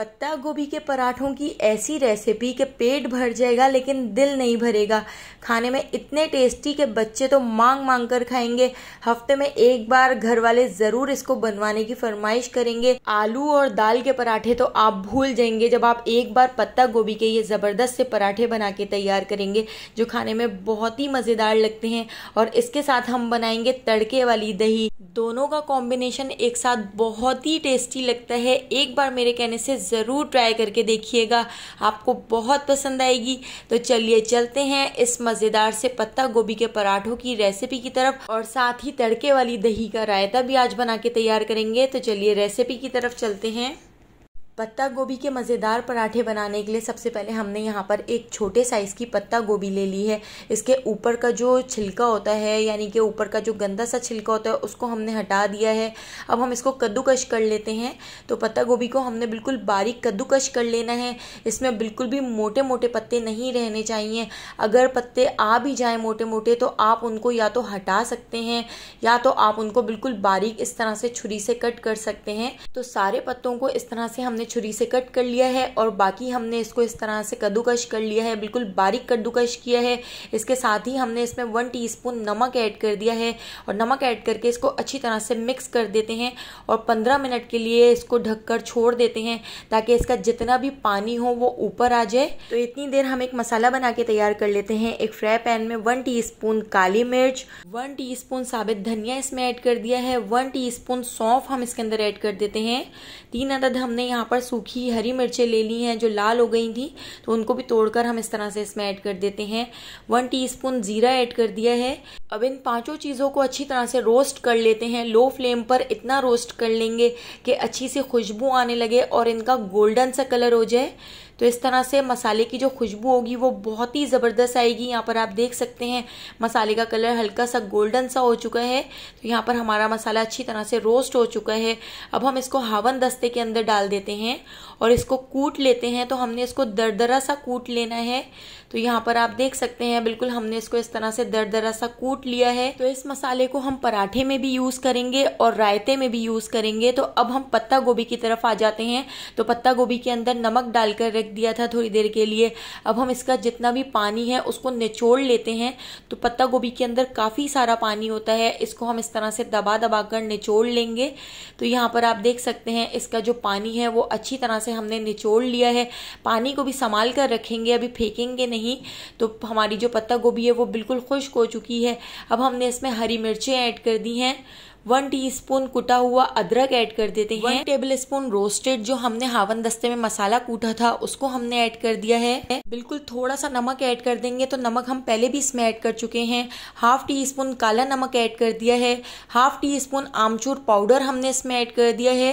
पत्ता गोभी के पराठों की ऐसी रेसिपी कि पेट भर जाएगा लेकिन दिल नहीं भरेगा खाने में इतने टेस्टी के बच्चे तो मांग मांग कर खाएंगे हफ्ते में एक बार घर वाले ज़रूर इसको बनवाने की फरमाइश करेंगे आलू और दाल के पराठे तो आप भूल जाएंगे जब आप एक बार पत्ता गोभी के ये ज़बरदस्त से पराठे बना के तैयार करेंगे जो खाने में बहुत ही मज़ेदार लगते हैं और इसके साथ हम बनाएंगे तड़के वाली दही दोनों का कॉम्बिनेशन एक साथ बहुत ही टेस्टी लगता है एक बार मेरे कहने से ज़रूर ट्राई करके देखिएगा आपको बहुत पसंद आएगी तो चलिए चलते हैं इस मज़ेदार से पत्ता गोभी के पराठों की रेसिपी की तरफ और साथ ही तड़के वाली दही का रायता भी आज बना के तैयार करेंगे तो चलिए रेसिपी की तरफ चलते हैं पत्ता गोभी के मज़ेदार पराठे बनाने के लिए सबसे पहले हमने यहाँ पर एक छोटे साइज़ की पत्ता गोभी ले ली है इसके ऊपर का जो छिलका होता है यानी कि ऊपर का जो गंदा सा छिलका होता है उसको हमने हटा दिया है अब हम इसको कद्दूकश कर लेते हैं तो पत्ता गोभी को हमने बिल्कुल बारीक कद्दूकश कर लेना है इसमें बिल्कुल भी मोटे मोटे पत्ते नहीं रहने चाहिए अगर पत्ते आ भी जाए मोटे मोटे तो आप उनको या तो हटा सकते हैं या तो आप उनको बिल्कुल बारीक इस तरह से छुरी से कट कर सकते हैं तो सारे पत्तों को इस तरह से हमने छुरी से कट कर लिया है और बाकी हमने इसको इस तरह से कद्दूकश कर लिया है बिल्कुल बारीक कद्दूकश किया है इसके साथ ही हमने इसमें वन टीस्पून नमक ऐड कर दिया है और नमक ऐड करके इसको अच्छी तरह से मिक्स कर देते हैं और पंद्रह मिनट के लिए इसको ढककर छोड़ देते हैं ताकि इसका जितना भी पानी हो वो ऊपर आ जाए तो इतनी देर हम एक मसाला बना के तैयार कर लेते हैं एक फ्राई पैन में वन टीस्पून काली मिर्च वन टीस्पून साबित धनिया इसमें ऐड कर दिया है वन टीस्पून सौंफ हम इसके अंदर ऐड कर देते हैं तीन अदद हमने यहाँ पर पर सूखी हरी मिर्चें ले ली हैं जो लाल हो गई थी तो उनको भी तोड़कर हम इस तरह से इसमें ऐड कर देते हैं वन टीस्पून ज़ीरा ऐड कर दिया है अब इन पांचों चीज़ों को अच्छी तरह से रोस्ट कर लेते हैं लो फ्लेम पर इतना रोस्ट कर लेंगे कि अच्छी सी खुशबू आने लगे और इनका गोल्डन सा कलर हो जाए तो इस तरह से मसाले की जो खुशबू होगी वो बहुत ही ज़बरदस्त आएगी यहाँ पर आप देख सकते हैं मसाले का कलर हल्का सा गोल्डन सा हो चुका है तो यहाँ पर हमारा मसाला अच्छी तरह से रोस्ट हो चुका है अब हम इसको हावन दस्ते के अंदर डाल देते हैं और इसको कूट लेते हैं तो हमने इसको दरदरा सा कूट लेना है तो यहाँ पर आप देख सकते हैं बिल्कुल हमने इसको इस तरह से दर दरा सा कूट लिया है तो इस मसाले को हम पराठे में भी यूज करेंगे और रायते में भी यूज करेंगे तो अब हम पत्ता गोभी की तरफ आ जाते हैं तो पत्ता गोभी के अंदर नमक डालकर रख दिया था थोड़ी देर के लिए अब हम इसका जितना भी पानी है उसको निचोड़ लेते हैं तो पत्ता गोभी के अंदर काफ़ी सारा पानी होता है इसको हम इस तरह से दबा दबा कर निचोड़ लेंगे तो यहाँ पर आप देख सकते हैं इसका जो पानी है वो अच्छी तरह से हमने निचोड़ लिया है पानी को भी संभाल कर रखेंगे अभी फेंकेंगे नहीं नहीं तो हमारी जो पत्ता गोभी है वो बिल्कुल खुश्क हो चुकी है अब हमने इसमें हरी मिर्चें ऐड कर दी हैं वन टीस्पून कुटा हुआ अदरक ऐड कर देते हैं वन टेबल स्पून रोस्टेड जो हमने हावन दस्ते में मसाला कूटा था उसको हमने ऐड कर दिया है बिल्कुल थोड़ा सा नमक ऐड कर देंगे तो नमक हम पहले भी इसमें ऐड कर चुके हैं हाफ टी स्पून काला नमक ऐड कर दिया है हाफ टी स्पून आमचूर पाउडर हमने इसमें ऐड कर दिया है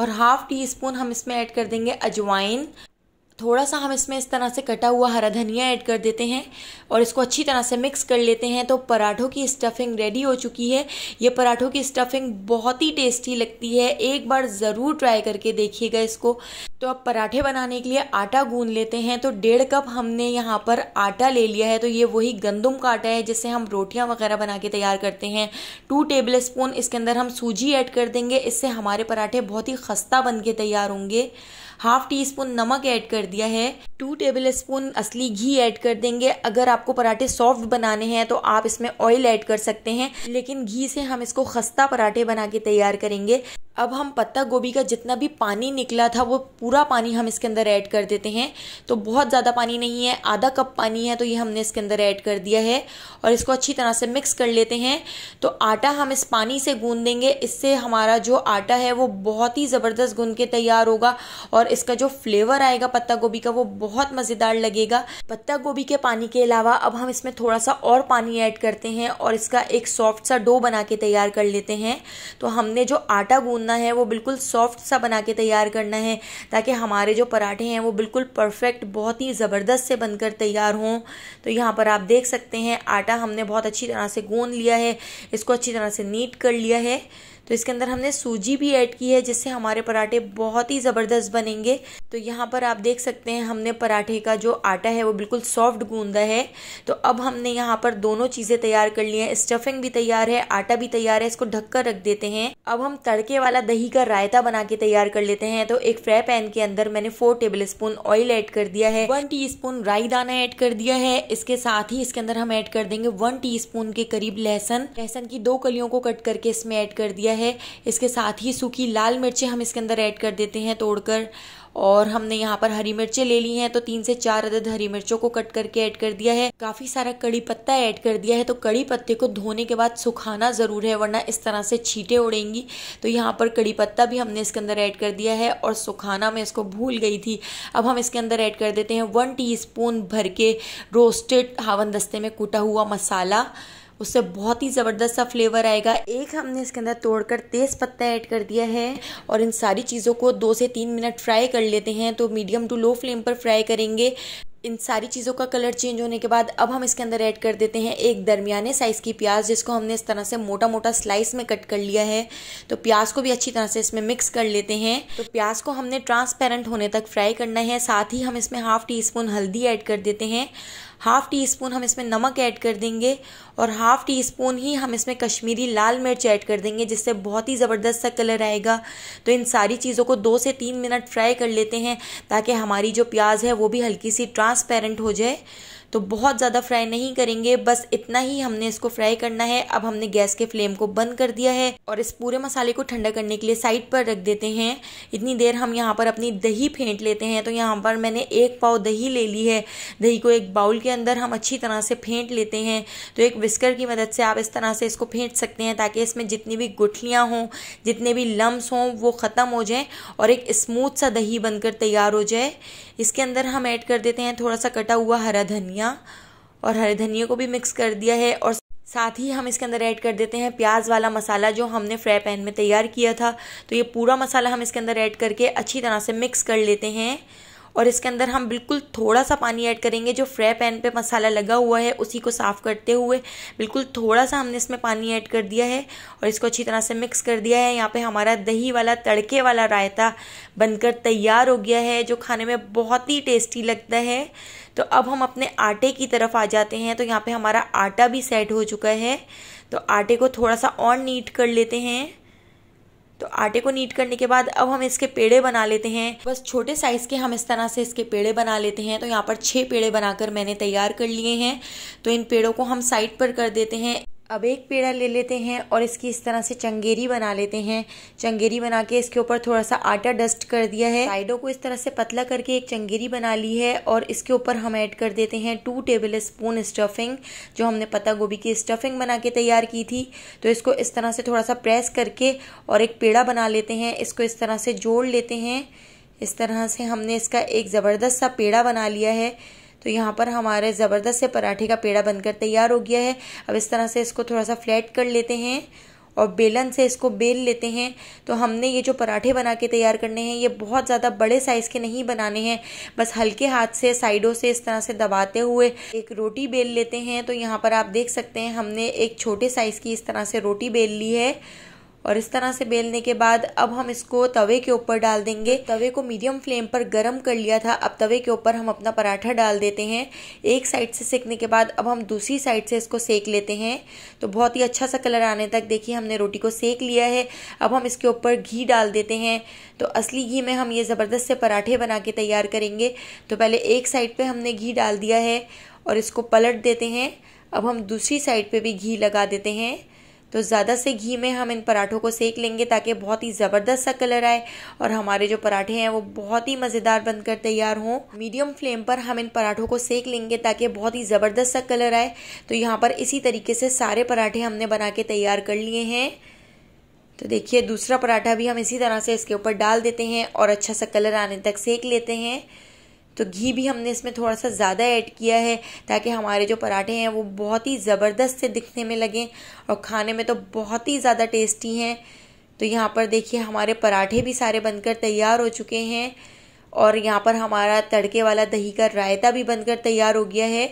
और हाफ टी स्पून हम इसमें ऐड कर देंगे अजवाइन थोड़ा सा हम इसमें इस तरह से कटा हुआ हरा धनिया ऐड कर देते हैं और इसको अच्छी तरह से मिक्स कर लेते हैं तो पराठों की स्टफिंग रेडी हो चुकी है ये पराठों की स्टफिंग बहुत ही टेस्टी लगती है एक बार ज़रूर ट्राई करके देखिएगा इसको तो अब पराठे बनाने के लिए आटा गूंद लेते हैं तो डेढ़ कप हमने यहाँ पर आटा ले लिया है तो ये वही गंदम का आटा है जिससे हम रोटियाँ वगैरह बना के तैयार करते हैं टू टेबल स्पून इसके अंदर हम सूजी ऐड कर देंगे इससे हमारे पराठे बहुत ही खस्ता बन के तैयार होंगे हाफ टी स्पून नमक ऐड कर दिया है टू टेबल स्पून असली घी ऐड कर देंगे अगर आपको पराठे सॉफ्ट बनाने हैं तो आप इसमें ऑयल ऐड कर सकते हैं लेकिन घी से हम इसको खस्ता पराठे बना के तैयार करेंगे अब हम पत्ता गोभी का जितना भी पानी निकला था वो पूरा पानी हम इसके अंदर ऐड कर देते हैं तो बहुत ज़्यादा पानी नहीं है आधा कप पानी है तो ये हमने इसके अंदर ऐड कर दिया है और इसको अच्छी तरह से मिक्स कर लेते हैं तो आटा हम इस पानी से गूंद देंगे इससे हमारा जो आटा है वो बहुत ही ज़बरदस्त गूंद के तैयार होगा और इसका जो फ्लेवर आएगा पत्ता गोभी का वो बहुत मज़ेदार लगेगा पत्ता गोभी के पानी के अलावा अब हम इसमें थोड़ा सा और पानी ऐड करते हैं और इसका एक सॉफ्ट सा डो बना के तैयार कर लेते हैं तो हमने जो आटा गूंद करना है वो बिल्कुल सॉफ्ट सा बना के तैयार करना है ताकि हमारे जो पराठे हैं वो बिल्कुल परफेक्ट बहुत ही ज़बरदस्त से बनकर तैयार हों तो यहाँ पर आप देख सकते हैं आटा हमने बहुत अच्छी तरह से गूंद लिया है इसको अच्छी तरह से नीट कर लिया है तो इसके अंदर हमने सूजी भी ऐड की है जिससे हमारे पराठे बहुत ही ज़बरदस्त बनेंगे तो यहाँ पर आप देख सकते हैं हमने पराठे का जो आटा है वो बिल्कुल सॉफ्ट गूंदा है तो अब हमने यहाँ पर दोनों चीज़ें तैयार कर ली हैं स्टफिंग भी तैयार है आटा भी तैयार है इसको ढककर रख देते हैं अब हम तड़के वाला दही का रायता बना के तैयार कर लेते हैं तो एक फ्राई पैन के अंदर मैंने four tablespoon oil add कर दिया है वन टी स्पून राई दाना ऐड कर दिया है इसके साथ ही इसके अंदर हम ऐड कर देंगे वन टी के करीब लहसन लहसन की दो कलियों को कट करके इसमें ऐड कर दिया है है इसके साथ ही सूखी लाल मिर्चें हम इसके अंदर ऐड कर देते हैं तोड़कर और हमने यहाँ पर हरी मिर्चें ले ली हैं तो तीन से चार अदद हरी मिर्चों को कट करके ऐड कर दिया है काफ़ी सारा कड़ी पत्ता ऐड कर दिया है तो कड़ी पत्ते को धोने के बाद सुखाना ज़रूर है वरना इस तरह से छीटे उड़ेंगी तो यहाँ पर कड़ी पत्ता भी हमने इसके अंदर ऐड कर दिया है और सुखाना मैं इसको भूल गई थी अब हम इसके अंदर ऐड कर देते हैं वन टी भर के रोस्टेड हावन दस्ते में कूटा हुआ मसाला उससे बहुत ही ज़बरदस्त सा फ्लेवर आएगा एक हमने इसके अंदर तोड़कर तेज़ पत्ता ऐड कर दिया है और इन सारी चीज़ों को दो से तीन मिनट फ्राई कर लेते हैं तो मीडियम टू लो फ्लेम पर फ्राई करेंगे इन सारी चीज़ों का कलर चेंज होने के बाद अब हम इसके अंदर ऐड कर देते हैं एक दरमियाने साइज़ की प्याज जिसको हमने इस तरह से मोटा मोटा स्लाइस में कट कर लिया है तो प्याज को भी अच्छी तरह से इसमें मिक्स कर लेते हैं तो प्याज को हमने ट्रांसपेरेंट होने तक फ्राई करना है साथ ही हम इसमें हाफ़ टी स्पून हल्दी ऐड कर देते हैं हाफ़ टी स्पून हम इसमें नमक ऐड कर देंगे और हाफ़ टी स्पून ही हम इसमें कश्मीरी लाल मिर्च ऐड कर देंगे जिससे बहुत ही ज़बरदस्त सा कलर आएगा तो इन सारी चीज़ों को दो से तीन मिनट फ्राई कर लेते हैं ताकि हमारी जो प्याज है वो भी हल्की सी ट्रांस ट्रांसपेरेंट हो जाए तो बहुत ज़्यादा फ्राई नहीं करेंगे बस इतना ही हमने इसको फ्राई करना है अब हमने गैस के फ्लेम को बंद कर दिया है और इस पूरे मसाले को ठंडा करने के लिए साइड पर रख देते हैं इतनी देर हम यहाँ पर अपनी दही फेंट लेते हैं तो यहाँ पर मैंने एक पाव दही ले ली है दही को एक बाउल के अंदर हम अच्छी तरह से फेंट लेते हैं तो एक विस्कर की मदद से आप इस तरह से इसको फेंट सकते हैं ताकि इसमें जितनी भी गुठलियाँ हों जितने भी लम्स हों वो ख़त्म हो जाएँ और एक स्मूथ सा दही बनकर तैयार हो जाए इसके अंदर हम ऐड कर देते हैं थोड़ा सा कटा हुआ हरा धनिया धनिया और हरे धनिया को भी मिक्स कर दिया है और साथ ही हम इसके अंदर ऐड कर देते हैं प्याज वाला मसाला जो हमने फ्राई पैन में तैयार किया था तो ये पूरा मसाला हम इसके अंदर ऐड करके अच्छी तरह से मिक्स कर लेते हैं और इसके अंदर हम बिल्कुल थोड़ा सा पानी ऐड करेंगे जो फ्राई पैन पे मसाला लगा हुआ है उसी को साफ़ करते हुए बिल्कुल थोड़ा सा हमने इसमें पानी ऐड कर दिया है और इसको अच्छी तरह से मिक्स कर दिया है यहाँ पे हमारा दही वाला तड़के वाला रायता बनकर तैयार हो गया है जो खाने में बहुत ही टेस्टी लगता है तो अब हम अपने आटे की तरफ आ जाते हैं तो यहाँ पर हमारा आटा भी सेट हो चुका है तो आटे को थोड़ा सा और नीट कर लेते हैं तो आटे को नीट करने के बाद अब हम इसके पेड़े बना लेते हैं बस छोटे साइज के हम इस तरह से इसके पेड़े बना लेते हैं तो यहाँ पर छह पेड़े बनाकर मैंने तैयार कर लिए हैं तो इन पेड़ों को हम साइड पर कर देते हैं अब एक पेड़ा ले लेते हैं और इसकी इस तरह से चंगेरी बना लेते हैं चंगेरी बना के इसके ऊपर थोड़ा सा आटा डस्ट कर दिया है साइडों को इस तरह से पतला करके एक चंगेरी बना ली है और इसके ऊपर हम ऐड कर देते हैं टू टेबल स्पून स्टफिंग जो हमने पत्ता गोभी की स्टफिंग बना के तैयार की थी तो इसको इस तरह से थोड़ा सा प्रेस करके और एक पेड़ा बना लेते हैं इसको इस तरह से जोड़ लेते हैं इस तरह से हमने इसका एक ज़बरदस्त सा पेड़ा बना लिया है तो यहाँ पर हमारे ज़बरदस्त से पराठे का पेड़ा बनकर तैयार हो गया है अब इस तरह से इसको थोड़ा सा फ्लैट कर लेते हैं और बेलन से इसको बेल लेते हैं तो हमने ये जो पराठे बना के तैयार करने हैं ये बहुत ज़्यादा बड़े साइज़ के नहीं बनाने हैं बस हल्के हाथ से साइडों से इस तरह से दबाते हुए एक रोटी बेल लेते हैं तो यहाँ पर आप देख सकते हैं हमने एक छोटे साइज़ की इस तरह से रोटी बेल ली है और इस तरह से बेलने के बाद अब हम इसको तवे के ऊपर डाल देंगे तवे को मीडियम फ्लेम पर गर्म कर लिया था अब तवे के ऊपर हम अपना पराठा डाल देते हैं एक साइड से सेकने के बाद अब हम दूसरी साइड से इसको सेक लेते हैं तो बहुत ही अच्छा सा कलर आने तक देखिए हमने रोटी को सेक लिया है अब हम इसके ऊपर घी डाल देते हैं तो असली घी में हम ये ज़बरदस्त से पराठे बना के तैयार करेंगे तो पहले एक साइड पर हमने घी डाल दिया है और इसको पलट देते हैं अब हम दूसरी साइड पे भी घी लगा देते हैं तो ज़्यादा से घी में हम इन पराठों को सेक लेंगे ताकि बहुत ही ज़बरदस्त सा कलर आए और हमारे जो पराठे हैं वो बहुत ही मज़ेदार बनकर तैयार हों मीडियम फ्लेम पर हम इन पराठों को सेक लेंगे ताकि बहुत ही ज़बरदस्त सा कलर आए तो यहाँ पर इसी तरीके से सारे पराठे हमने बना के तैयार कर लिए हैं तो देखिए दूसरा पराठा भी हम इसी तरह से इसके ऊपर डाल देते हैं और अच्छा सा कलर आने तक सेक लेते हैं तो घी भी हमने इसमें थोड़ा सा ज़्यादा ऐड किया है ताकि हमारे जो पराठे हैं वो बहुत ही ज़बरदस्त से दिखने में लगें और खाने में तो बहुत ही ज़्यादा टेस्टी हैं तो यहाँ पर देखिए हमारे पराठे भी सारे बनकर तैयार हो चुके हैं और यहाँ पर हमारा तड़के वाला दही का रायता भी बनकर तैयार हो गया है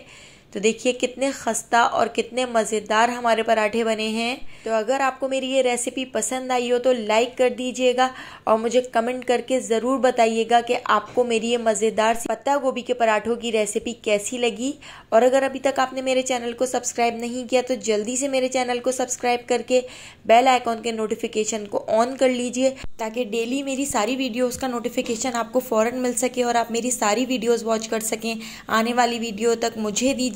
तो देखिए कितने खस्ता और कितने मज़ेदार हमारे पराठे बने हैं तो अगर आपको मेरी ये रेसिपी पसंद आई हो तो लाइक कर दीजिएगा और मुझे कमेंट करके ज़रूर बताइएगा कि आपको मेरी ये मज़ेदार पत्ता गोभी के पराठों की रेसिपी कैसी लगी और अगर अभी तक आपने मेरे चैनल को सब्सक्राइब नहीं किया तो जल्दी से मेरे चैनल को सब्सक्राइब करके बेल आइकॉन के नोटिफिकेशन को ऑन कर लीजिए ताकि डेली मेरी सारी वीडियोज़ का नोटिफिकेशन आपको फ़ौरन मिल सके और आप मेरी सारी वीडियोज़ वॉच कर सकें आने वाली वीडियो तक मुझे दीजिए